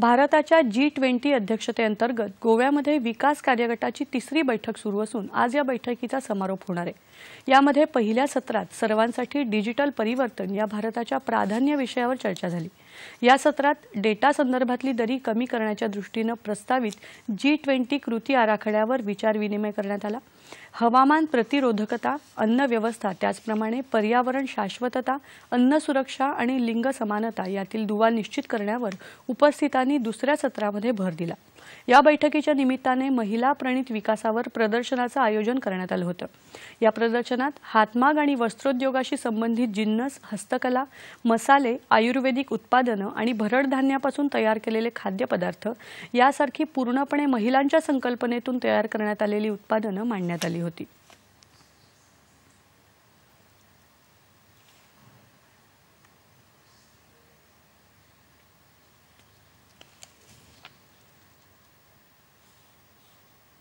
भारताच्या G twenty अध्यक्षतेअंतर्गत गोव्यामध्ये विकास कार्यगटाची तिसरी बैठक सुरू असून आज या बैठकीचा समारोप होणार आहे यामध्ये पहिल्या सत्रात सर्वांसाठी डिजिटल परिवर्तन या भारताच्या प्राधान्य विषयावर चर्चा झाली या सत्रात डेटा संदर्भातली दरी कमी करण्याच्या दृष्टीनं प्रस्तावित जी ट्वेंटी कृती आराखड्यावर विचार विनिमय करण्यात आला हवामान प्रतिरोधकता अन्न व्यवस्था त्याचप्रमाणे पर्यावरण शाश्वतता अन्न सुरक्षा आणि लिंग समानता यातील दुवा निश्चित करण्यावर उपस्थितांनी दुसऱ्या सत्रामध्ये भर दिला या बैठकीच्या निमित्ताने महिला प्रणित विकासावर प्रदर्शनाचं आयोजन करण्यात आलं होतं या प्रदर्शनात हातमाग आणि वस्त्रोद्योगाशी संबंधित जिन्नस हस्तकला मसाले आयुर्वेदिक उत्पादनं आणि भरडधान्यापासून तयार केलेले खाद्यपदार्थ यासारखी पूर्णपणे महिलांच्या संकल्पनेतून तयार करण्यात आलेली उत्पादनं मांडण्यात आली होती